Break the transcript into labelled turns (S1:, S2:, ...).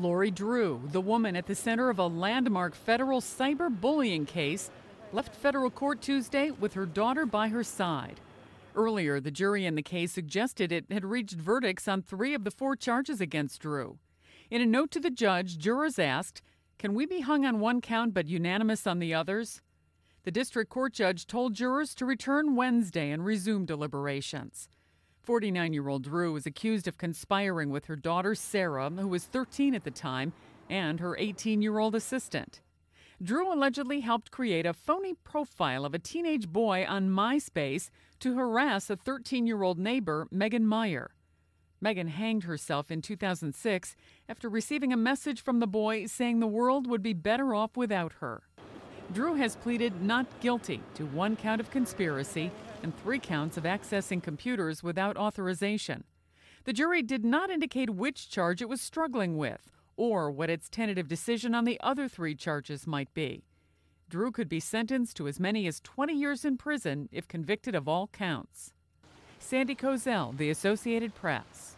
S1: Lori Drew, the woman at the center of a landmark federal cyberbullying case, left federal court Tuesday with her daughter by her side. Earlier, the jury in the case suggested it had reached verdicts on three of the four charges against Drew. In a note to the judge, jurors asked, Can we be hung on one count but unanimous on the others? The district court judge told jurors to return Wednesday and resume deliberations. 49 year old Drew was accused of conspiring with her daughter Sarah, who was 13 at the time, and her 18 year old assistant. Drew allegedly helped create a phony profile of a teenage boy on MySpace to harass a 13 year old neighbor, Megan Meyer. Megan hanged herself in 2006 after receiving a message from the boy saying the world would be better off without her. Drew has pleaded not guilty to one count of conspiracy and three counts of accessing computers without authorization. The jury did not indicate which charge it was struggling with or what its tentative decision on the other three charges might be. Drew could be sentenced to as many as 20 years in prison if convicted of all counts. Sandy Kozel, The Associated Press.